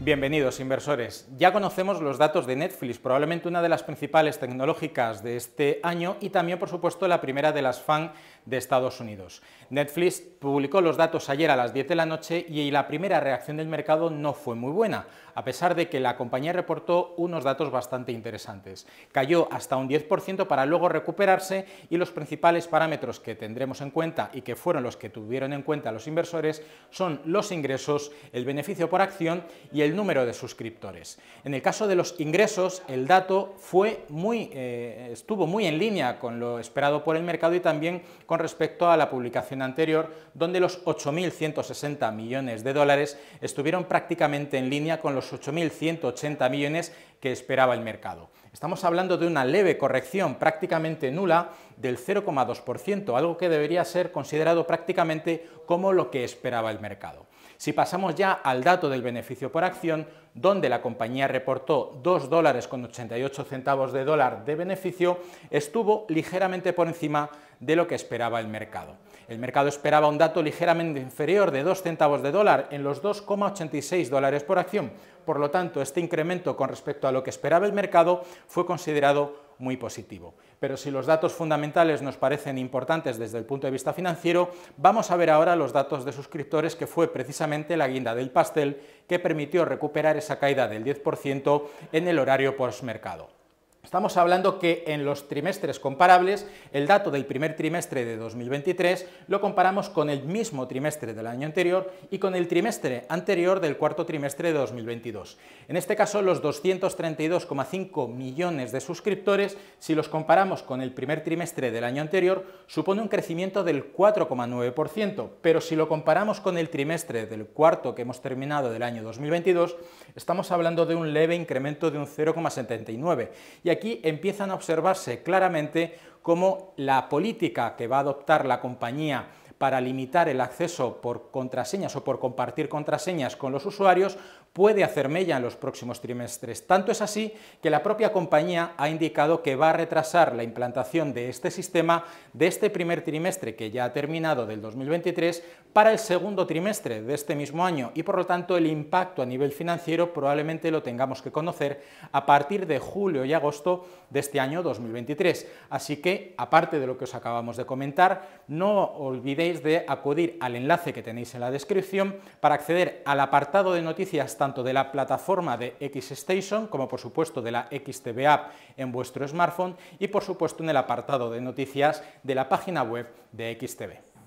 Bienvenidos inversores. Ya conocemos los datos de Netflix, probablemente una de las principales tecnológicas de este año y también por supuesto la primera de las fan de Estados Unidos. Netflix publicó los datos ayer a las 10 de la noche y la primera reacción del mercado no fue muy buena, a pesar de que la compañía reportó unos datos bastante interesantes. Cayó hasta un 10% para luego recuperarse y los principales parámetros que tendremos en cuenta y que fueron los que tuvieron en cuenta los inversores son los ingresos, el beneficio por acción y el número de suscriptores. En el caso de los ingresos, el dato fue muy, eh, estuvo muy en línea con lo esperado por el mercado y también con respecto a la publicación anterior, donde los 8.160 millones de dólares estuvieron prácticamente en línea con los 8.180 millones que esperaba el mercado. Estamos hablando de una leve corrección prácticamente nula del 0,2%, algo que debería ser considerado prácticamente como lo que esperaba el mercado. Si pasamos ya al dato del beneficio por acción, donde la compañía reportó 2,88 dólares con centavos de dólar de beneficio, estuvo ligeramente por encima de lo que esperaba el mercado. El mercado esperaba un dato ligeramente inferior de 2 centavos de dólar en los 2,86 dólares por acción. Por lo tanto, este incremento con respecto a lo que esperaba el mercado fue considerado muy positivo. Pero si los datos fundamentales nos parecen importantes desde el punto de vista financiero, vamos a ver ahora los datos de suscriptores, que fue precisamente la guinda del pastel que permitió recuperar esa caída del 10% en el horario postmercado. Estamos hablando que en los trimestres comparables, el dato del primer trimestre de 2023 lo comparamos con el mismo trimestre del año anterior y con el trimestre anterior del cuarto trimestre de 2022. En este caso, los 232,5 millones de suscriptores, si los comparamos con el primer trimestre del año anterior, supone un crecimiento del 4,9%, pero si lo comparamos con el trimestre del cuarto que hemos terminado del año 2022, estamos hablando de un leve incremento de un 0,79 aquí empiezan a observarse claramente cómo la política que va a adoptar la compañía para limitar el acceso por contraseñas o por compartir contraseñas con los usuarios puede hacer mella en los próximos trimestres. Tanto es así que la propia compañía ha indicado que va a retrasar la implantación de este sistema de este primer trimestre que ya ha terminado del 2023 para el segundo trimestre de este mismo año y por lo tanto el impacto a nivel financiero probablemente lo tengamos que conocer a partir de julio y agosto de este año 2023. Así que, aparte de lo que os acabamos de comentar, no olvidéis de acudir al enlace que tenéis en la descripción para acceder al apartado de noticias tanto de la plataforma de XStation como por supuesto de la XTV App en vuestro smartphone y por supuesto en el apartado de noticias de la página web de XTV.